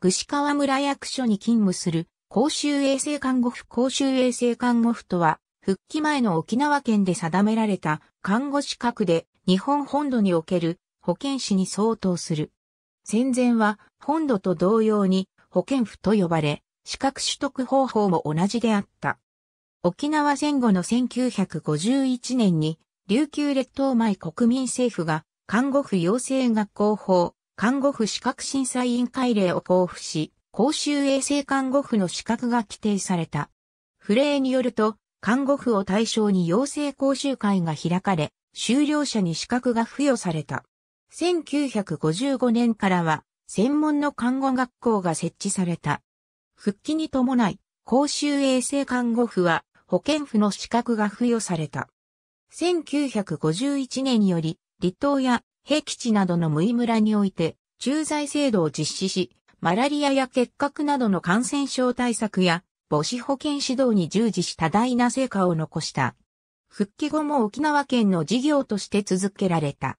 串川村役所に勤務する公衆衛生看護婦公衆衛生看護婦とは、復帰前の沖縄県で定められた看護資格で日本本土における保健師に相当する。戦前は本土と同様に保健婦と呼ばれ、資格取得方法も同じであった。沖縄戦後の1951年に琉球列島前国民政府が看護婦養成学校法看護婦資格審査委員会令を交付し、公衆衛生看護婦の資格が規定された。不令によると、看護婦を対象に養成講習会が開かれ、修了者に資格が付与された。1955年からは、専門の看護学校が設置された。復帰に伴い、公衆衛生看護婦は保健婦の資格が付与された。1951年により、離島や平基地などの無意村において、駐在制度を実施し、マラリアや結核などの感染症対策や、母子保健指導に従事し多大な成果を残した。復帰後も沖縄県の事業として続けられた。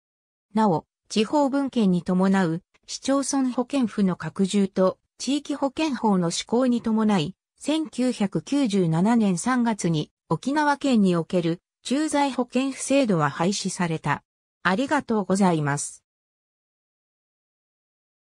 なお、地方分権に伴う市町村保健府の拡充と地域保健法の施行に伴い、1997年3月に沖縄県における駐在保健府制度は廃止された。ありがとうございます。